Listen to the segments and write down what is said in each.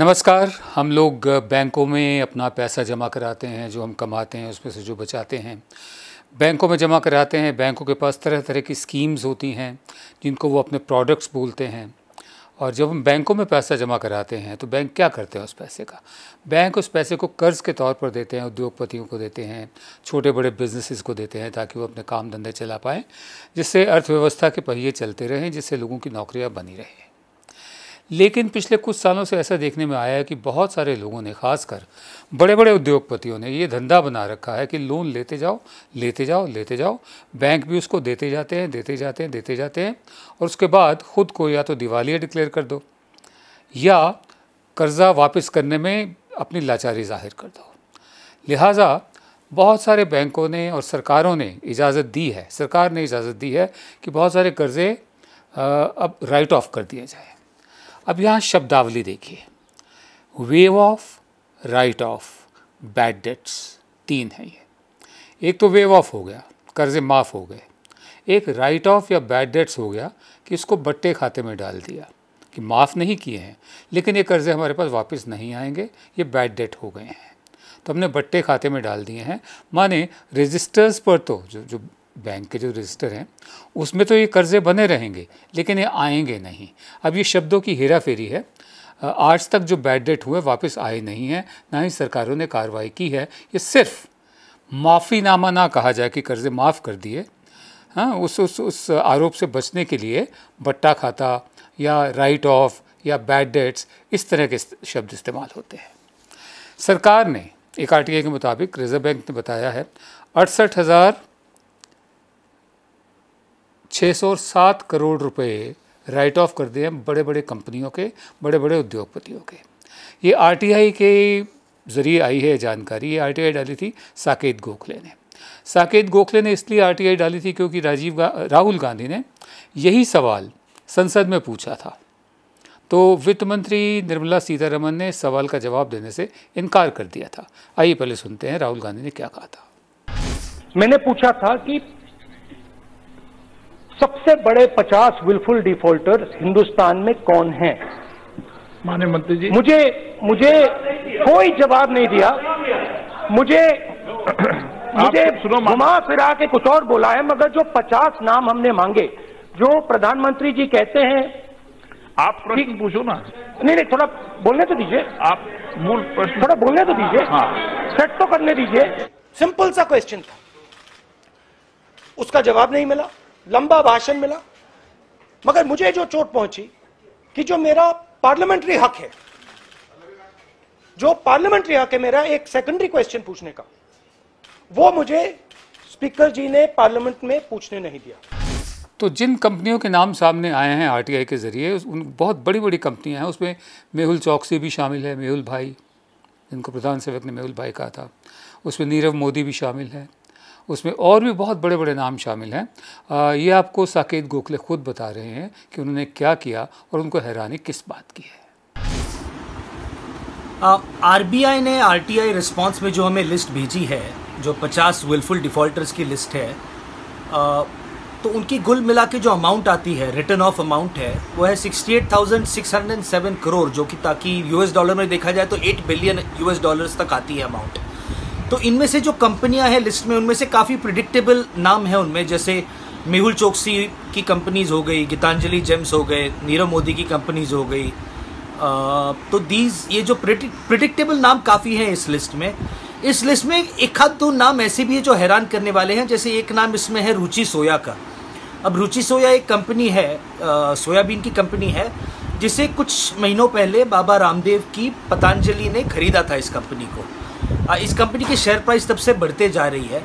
नमस्कार हम लोग बैंकों में अपना पैसा जमा कराते हैं जो हम कमाते हैं उसमें से जो बचाते हैं बैंकों में जमा कराते हैं बैंकों के पास तरह तरह की स्कीम्स होती हैं जिनको वो अपने प्रोडक्ट्स बोलते हैं और जब हम बैंकों में पैसा जमा कराते हैं तो बैंक क्या करते हैं उस पैसे का बैंक उस पैसे को कर्ज़ के तौर पर देते हैं उद्योगपतियों को देते हैं छोटे बड़े बिजनेसेस को देते हैं ताकि वो अपने काम धंधे चला पाएँ जिससे अर्थव्यवस्था के पहिए चलते रहें जिससे लोगों की नौकरियाँ बनी रहें लेकिन पिछले कुछ सालों से ऐसा देखने में आया है कि बहुत सारे लोगों ने खासकर बड़े बड़े उद्योगपतियों ने ये धंधा बना रखा है कि लोन लेते जाओ लेते जाओ लेते जाओ बैंक भी उसको देते जाते हैं देते जाते हैं देते जाते हैं और उसके बाद ख़ुद को या तो दिवालिया डिक्लेयर कर दो या कर्ज़ा वापस करने में अपनी लाचारी जाहिर कर दो लिहाजा बहुत सारे बैंकों ने और सरकारों ने इजाज़त दी है सरकार ने इजाज़त दी है कि बहुत सारे कर्ज़े अब राइट ऑफ कर दिए जाएँ अब यहाँ शब्दावली देखिए waive off write off bad debts तीन है ये एक तो वेव ऑफ हो गया कर्जे माफ़ हो गए एक राइट ऑफ या बैड डेट्स हो गया कि इसको बट्टे खाते में डाल दिया कि माफ़ नहीं किए हैं लेकिन ये कर्जे हमारे पास वापस नहीं आएंगे ये बैड डेट हो गए हैं तो हमने बट्टे खाते में डाल दिए हैं माने रजिस्टर्स पर तो जो जो बैंक के जो रजिस्टर हैं उसमें तो ये कर्ज़े बने रहेंगे लेकिन ये आएंगे नहीं अब ये शब्दों की हेरा फेरी है आज तक जो बैड डेट हुए वापस आए नहीं हैं ना ही सरकारों ने कार्रवाई की है ये सिर्फ माफ़ीनामा ना कहा जाए कि कर्ज़े माफ़ कर दिए हाँ उस उस उस आरोप से बचने के लिए बट्टा खाता या राइट ऑफ या बैड डेट्स इस तरह के शब्द इस्तेमाल होते हैं सरकार ने एक आर के मुताबिक रिजर्व बैंक ने बताया है अड़सठ हज़ार 607 करोड़ रुपए राइट ऑफ कर दिए हैं बड़े बड़े कंपनियों के बड़े बड़े उद्योगपतियों के ये आरटीआई के ज़रिए आई है जानकारी ये आरटीआई डाली थी साकेत गोखले ने साकेत गोखले ने इसलिए आरटीआई डाली थी क्योंकि राजीव गा, राहुल गांधी ने यही सवाल संसद में पूछा था तो वित्त मंत्री निर्मला सीतारमन ने सवाल का जवाब देने से इनकार कर दिया था आइए पहले सुनते हैं राहुल गांधी ने क्या कहा था मैंने पूछा था कि सबसे बड़े 50 विलफुल डिफॉल्टर्स हिंदुस्तान में कौन हैं माने मंत्री जी मुझे मुझे कोई जवाब नहीं दिया मुझे मुझे घुमा फिरा के कुछ और बोला है मगर जो 50 नाम हमने मांगे जो प्रधानमंत्री जी कहते हैं आप प्रश्न पूछो ना नहीं नहीं थोड़ा बोलने तो दीजिए आप मूल प्रश्न थोड़ा बोलने तो दीजिए हाँ सेट तो करने दीजिए सिंपल सा क्वेश्चन था उसका जवाब नहीं मिला लंबा भाषण मिला मगर मुझे जो चोट पहुंची कि जो मेरा पार्लियामेंट्री हक है जो पार्लियामेंट्री हक है मेरा एक सेकेंडरी क्वेश्चन पूछने का वो मुझे स्पीकर जी ने पार्लियामेंट में पूछने नहीं दिया तो जिन कंपनियों के नाम सामने आए हैं आरटीआई के ज़रिए उन बहुत बड़ी बड़ी कंपनियां हैं उसमें मेहुल चौकसी भी शामिल है मेहुल भाई जिनको प्रधान सेवक ने मेहुल भाई कहा था उसमें नीरव मोदी भी शामिल है उसमें और भी बहुत बड़े बड़े नाम शामिल हैं ये आपको साकेत गोखले खुद बता रहे हैं कि उन्होंने क्या किया और उनको हैरानी किस बात की है आर बी आई ने आर टी आई रिस्पॉन्स में जो हमें लिस्ट भेजी है जो पचास विलफुल डिफ़ॉल्टर्स की लिस्ट है आ, तो उनकी गुल मिला के जो अमाउंट आती है रिटर्न ऑफ अमाउंट है वो है सेवन करोड़ जो कि ताकि यूएस डॉलर में देखा जाए तो एट बिलियन यूएस डॉलर्स तक आती है अमाउंट तो इनमें से जो कंपनियां हैं लिस्ट में उनमें से काफ़ी प्रिडिक्टेबल नाम है उनमें जैसे मेहुल चौकसी की कंपनीज हो गई गीतांजलि जेम्स हो गए नीरव मोदी की कंपनीज हो गई तो दीज ये जो प्रिडिक्टेबल नाम काफ़ी हैं इस लिस्ट में इस लिस्ट में एक हद दो नाम ऐसे भी हैं जो हैरान करने वाले हैं जैसे एक नाम इसमें है रुचि सोया का अब रुचि सोया एक कंपनी है सोयाबीन की कंपनी है जिसे कुछ महीनों पहले बाबा रामदेव की पतंजलि ने खरीदा था इस कंपनी को इस कंपनी की शेयर प्राइस तब से बढ़ते जा रही है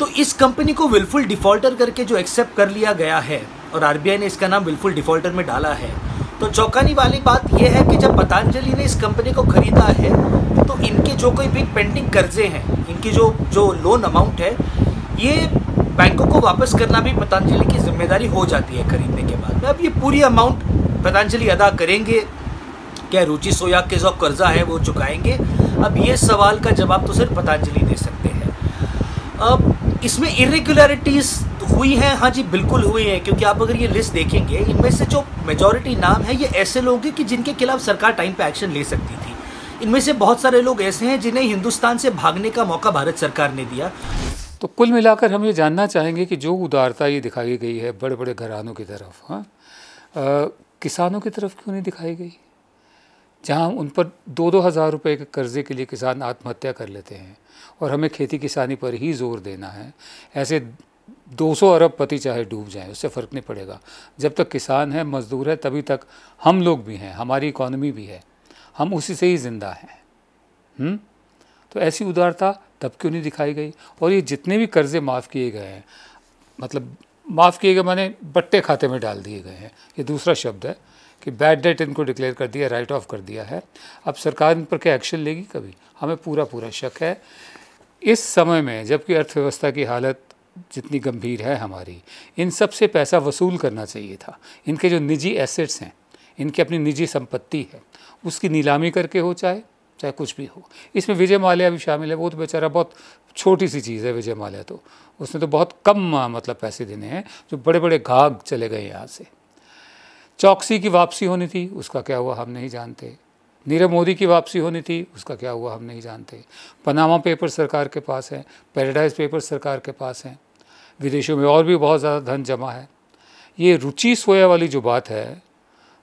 तो इस कंपनी को विलफुल डिफ़ॉल्टर करके जो एक्सेप्ट कर लिया गया है और आर ने इसका नाम विलफुल डिफ़ॉल्टर में डाला है तो चौंकाने वाली बात यह है कि जब पतंजलि ने इस कंपनी को खरीदा है तो इनके जो कोई भी पेंडिंग कर्जे हैं इनकी जो जो लोन अमाउंट है ये बैंकों को वापस करना भी पतंजलि की जिम्मेदारी हो जाती है खरीदने के बाद अब ये पूरी अमाउंट पतंजलि अदा करेंगे क्या रुचि सोया के जो कर्जा है वो चुकाएंगे अब ये सवाल का जवाब तो सिर्फ पतंजलि दे सकते हैं अब इसमें इरेगुलरिटीज़ हुई हैं हाँ जी बिल्कुल हुई हैं क्योंकि आप अगर ये लिस्ट देखेंगे इनमें से जो मेजोरिटी नाम है ये ऐसे लोग हैं कि जिनके खिलाफ सरकार टाइम पर एक्शन ले सकती थी इनमें से बहुत सारे लोग ऐसे हैं जिन्हें हिंदुस्तान से भागने का मौका भारत सरकार ने दिया तो कुल मिलाकर हम ये जानना चाहेंगे कि जो उदारता ये दिखाई गई है बड़े बड़े घरानों की तरफ हाँ किसानों की तरफ क्यों नहीं दिखाई गई जहाँ उन पर दो दो हज़ार रुपये के कर्ज़े के लिए किसान आत्महत्या कर लेते हैं और हमें खेती किसानी पर ही जोर देना है ऐसे 200 अरब पति चाहे डूब जाए उससे फ़र्क नहीं पड़ेगा जब तक किसान है मज़दूर है तभी तक हम लोग भी हैं हमारी इकॉनमी भी है हम उसी से ही ज़िंदा हैं तो ऐसी उदारता तब क्यों नहीं दिखाई गई और ये जितने भी कर्ज़े माफ़ किए गए हैं मतलब माफ़ किए गए मैंने बट्टे खाते में डाल दिए गए हैं ये दूसरा शब्द है कि बैड डेट इनको डिक्लेयर कर दिया राइट ऑफ कर दिया है अब सरकार इन पर क्या एक्शन लेगी कभी हमें पूरा पूरा शक है इस समय में जबकि अर्थव्यवस्था की हालत जितनी गंभीर है हमारी इन सब से पैसा वसूल करना चाहिए था इनके जो निजी एसेट्स हैं इनकी अपनी निजी संपत्ति है उसकी नीलामी करके हो चाहे चाहे कुछ भी हो इसमें विजय माल्या भी शामिल है वो तो बेचारा बहुत छोटी सी चीज़ है विजय माल्या तो उसने तो बहुत कम मतलब पैसे देने हैं जो बड़े बड़े घाघ चले गए यहाँ से चौकसी की वापसी होनी थी उसका क्या हुआ हम नहीं जानते नीरव मोदी की वापसी होनी थी उसका क्या हुआ हम नहीं जानते पनामा पेपर सरकार के पास हैं पैराडाइज पेपर सरकार के पास हैं विदेशों में और भी बहुत ज़्यादा धन जमा है ये रुचि सोया वाली जो बात है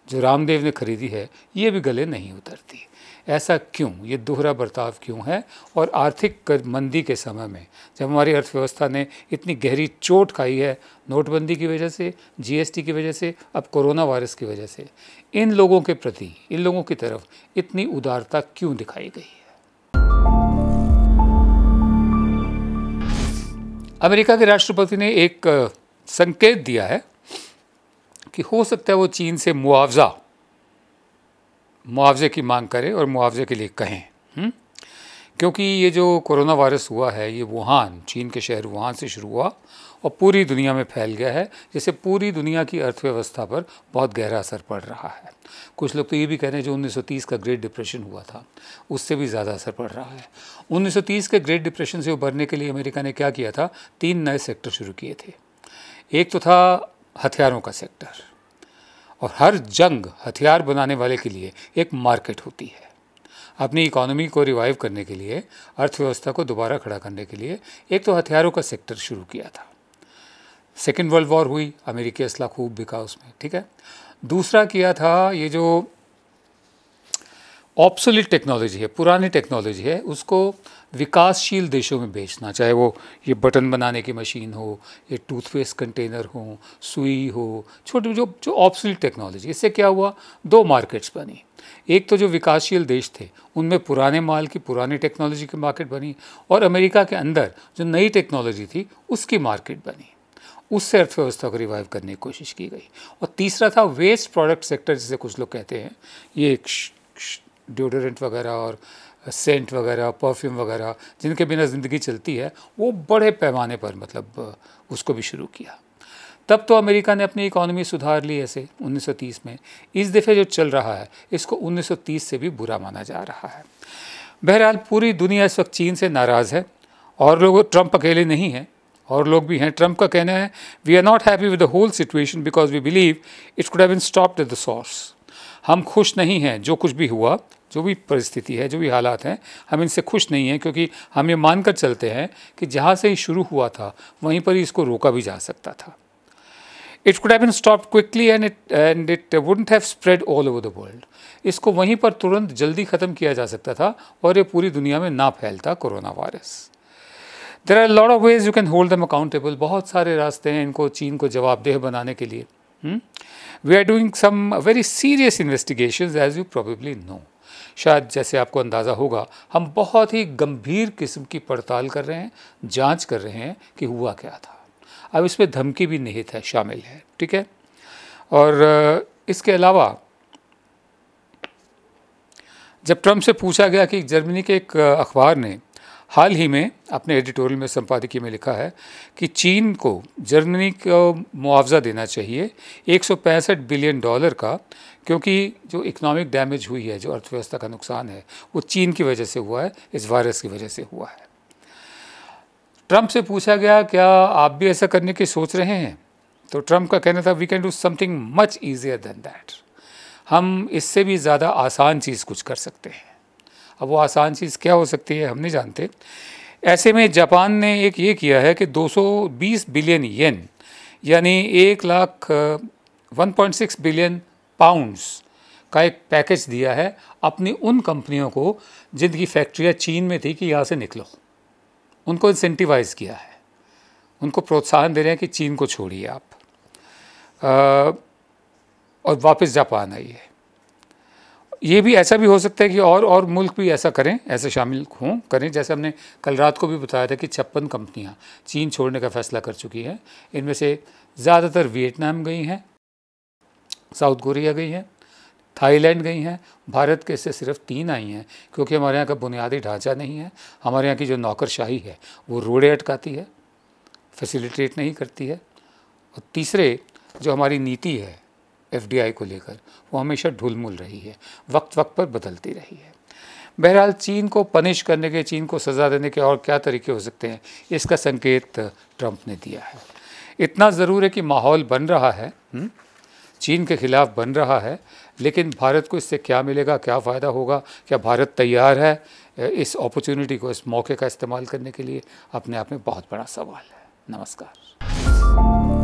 जो रामदेव ने खरीदी है ये भी गले नहीं उतरती ऐसा क्यों ये दोहरा बर्ताव क्यों है और आर्थिक मंदी के समय में जब हमारी अर्थव्यवस्था ने इतनी गहरी चोट खाई है नोटबंदी की वजह से जीएसटी की वजह से अब कोरोना वायरस की वजह से इन लोगों के प्रति इन लोगों की तरफ इतनी उदारता क्यों दिखाई गई है अमेरिका के राष्ट्रपति ने एक संकेत दिया है कि हो सकता है वो चीन से मुआवजा मुआवजे की मांग करें और मुआवजे के लिए कहें हुँ? हम्म? क्योंकि ये जो कोरोना वायरस हुआ है ये वुहान चीन के शहर वुहान से शुरू हुआ और पूरी दुनिया में फैल गया है जिससे पूरी दुनिया की अर्थव्यवस्था पर बहुत गहरा असर पड़ रहा है कुछ लोग तो ये भी कह रहे हैं जो 1930 का ग्रेट डिप्रेशन हुआ था उससे भी ज़्यादा असर पड़ रहा है 1930 के ग्रेट डिप्रेशन से उभरने के लिए अमेरिका ने क्या किया था तीन नए सेक्टर शुरू किए थे एक तो था हथियारों का सेक्टर और हर जंग हथियार बनाने वाले के लिए एक मार्केट होती है अपनी इकोनॉमी को रिवाइव करने के लिए अर्थव्यवस्था को दोबारा खड़ा करने के लिए एक तो हथियारों का सेक्टर शुरू किया था सेकेंड वर्ल्ड वॉर हुई अमेरिकी असला खूब बिका उसमें ठीक है दूसरा किया था ये जो ऑप्सोलिट टेक्नोलॉजी है पुरानी टेक्नोलॉजी है उसको विकासशील देशों में बेचना चाहे वो ये बटन बनाने की मशीन हो ये टूथपेस्ट कंटेनर हो सुई हो छोटे जो जो ऑप्सोलिट टेक्नोलॉजी इससे क्या हुआ दो मार्केट्स बनी एक तो जो विकासशील देश थे उनमें पुराने माल की पुरानी टेक्नोलॉजी की मार्केट बनी और अमेरिका के अंदर जो नई टेक्नोलॉजी थी उसकी मार्केट बनी उससे अर्थव्यवस्था को रिवाइव करने की कोशिश की गई और तीसरा था वेस्ट प्रोडक्ट सेक्टर जिसे कुछ लोग कहते हैं ये एक डिओडोरेंट वगैरह और सेंट वगैरह परफ्यूम वगैरह जिनके बिना ज़िंदगी चलती है वो बड़े पैमाने पर मतलब उसको भी शुरू किया तब तो अमेरिका ने अपनी इकोनॉमी सुधार ली ऐसे 1930 में इस दफ़े जो चल रहा है इसको 1930 से भी बुरा माना जा रहा है बहरहाल पूरी दुनिया इस वक्त चीन से नाराज़ है और लोग ट्रंप अकेले नहीं हैं और लोग भी हैं ट्रंप का कहना है we are not happy with the whole situation because we believe it could have been stopped at the source हम खुश नहीं हैं जो कुछ भी हुआ जो भी परिस्थिति है जो भी हालात हैं हम इनसे खुश नहीं हैं क्योंकि हम ये मानकर चलते हैं कि जहाँ से ही शुरू हुआ था वहीं पर ही इसको रोका भी जा सकता था it could have stop quickly and it and it wouldn't have spread all over the world इसको वहीं पर तुरंत जल्दी ख़त्म किया जा सकता था और ये पूरी दुनिया में ना फैलता corona virus there are lot of ways you can hold them accountable बहुत सारे रास्ते हैं इनको चीन को जवाबदेह बनाने के लिए Hmm? We are doing some very serious investigations as you probably know. शायद जैसे आपको अंदाज़ा होगा हम बहुत ही गंभीर किस्म की पड़ताल कर रहे हैं जांच कर रहे हैं कि हुआ क्या था अब इसमें धमकी भी निहित है शामिल है ठीक है और इसके अलावा जब ट्रम्प से पूछा गया कि जर्मनी के एक अखबार ने हाल ही में अपने एडिटोरियल में संपादकीय में लिखा है कि चीन को जर्मनी को मुआवजा देना चाहिए एक बिलियन डॉलर का क्योंकि जो इकोनॉमिक डैमेज हुई है जो अर्थव्यवस्था का नुकसान है वो चीन की वजह से हुआ है इस वायरस की वजह से हुआ है ट्रंप से पूछा गया क्या आप भी ऐसा करने की सोच रहे हैं तो ट्रंप का कहना था we can do something much easier than that हम इससे भी ज़्यादा आसान चीज़ कुछ कर सकते हैं अब वो आसान चीज़ क्या हो सकती है हम नहीं जानते ऐसे में जापान ने एक ये किया है कि 220 बिलियन येन यानी एक लाख 1.6 बिलियन पाउंड्स का एक पैकेज दिया है अपनी उन कंपनियों को जिनकी फैक्ट्रियाँ चीन में थी कि यहाँ से निकलो उनको इंसेंटिवाइज़ किया है उनको प्रोत्साहन दे रहे हैं कि चीन को छोड़िए आप आ, और वापस जापान आइए ये भी ऐसा भी हो सकता है कि और और मुल्क भी ऐसा करें ऐसे शामिल हों करें जैसे हमने कल रात को भी बताया था कि छप्पन कंपनियां चीन छोड़ने का फैसला कर चुकी हैं इनमें से ज़्यादातर वियतनाम गई हैं साउथ कोरिया गई हैं थाईलैंड गई हैं भारत के से सिर्फ तीन आई हैं क्योंकि हमारे यहाँ का बुनियादी ढांचा नहीं है हमारे यहाँ की जो नौकरशाही है वो रोड़े अटकाती है फैसिलिटेट नहीं करती है और तीसरे जो हमारी नीति है एफडीआई को लेकर वो हमेशा ढुलमुल रही है वक्त वक्त पर बदलती रही है बहरहाल चीन को पनिश करने के चीन को सज़ा देने के और क्या तरीके हो सकते हैं इसका संकेत ट्रंप ने दिया है इतना ज़रूर है कि माहौल बन रहा है हम्म, चीन के खिलाफ बन रहा है लेकिन भारत को इससे क्या मिलेगा क्या फ़ायदा होगा क्या भारत तैयार है इस अपॉर्चुनिटी को इस मौके का इस्तेमाल करने के लिए अपने आप में बहुत बड़ा सवाल है नमस्कार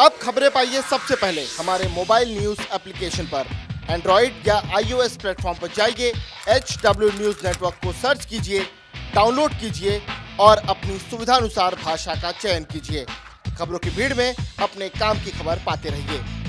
अब खबरें पाइए सबसे पहले हमारे मोबाइल न्यूज एप्लीकेशन पर एंड्रॉइड या आईओएस प्लेटफॉर्म पर जाइए एच डब्ल्यू न्यूज नेटवर्क को सर्च कीजिए डाउनलोड कीजिए और अपनी सुविधानुसार भाषा का चयन कीजिए खबरों की भीड़ में अपने काम की खबर पाते रहिए